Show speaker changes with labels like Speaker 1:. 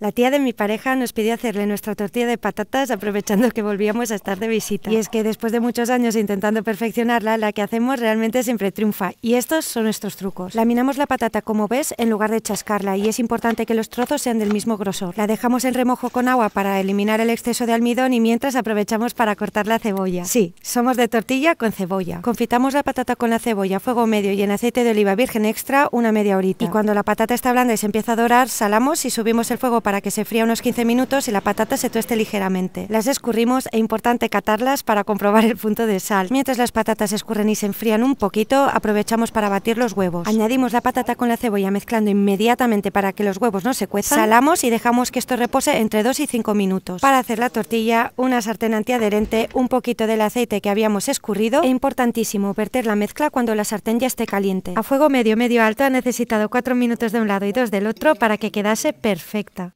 Speaker 1: La tía de mi pareja nos pidió hacerle nuestra tortilla de patatas aprovechando que volvíamos a estar de visita. Y es que después de muchos años intentando perfeccionarla, la que hacemos realmente siempre triunfa. Y estos son nuestros trucos. Laminamos la patata como ves en lugar de chascarla y es importante que los trozos sean del mismo grosor. La dejamos en remojo con agua para eliminar el exceso de almidón y mientras aprovechamos para cortar la cebolla. Sí, somos de tortilla con cebolla. Confitamos la patata con la cebolla a fuego medio y en aceite de oliva virgen extra una media horita. Y cuando la patata está blanda y se empieza a dorar, salamos y subimos el fuego para que se fría unos 15 minutos y la patata se tueste ligeramente. Las escurrimos e importante catarlas para comprobar el punto de sal. Mientras las patatas escurren y se enfrían un poquito, aprovechamos para batir los huevos. Añadimos la patata con la cebolla mezclando inmediatamente para que los huevos no se cuezan. Salamos y dejamos que esto repose entre 2 y 5 minutos. Para hacer la tortilla, una sartén antiadherente, un poquito del aceite que habíamos escurrido e importantísimo, verter la mezcla cuando la sartén ya esté caliente. A fuego medio medio alto ha necesitado 4 minutos de un lado y 2 del otro para que quedase perfecta.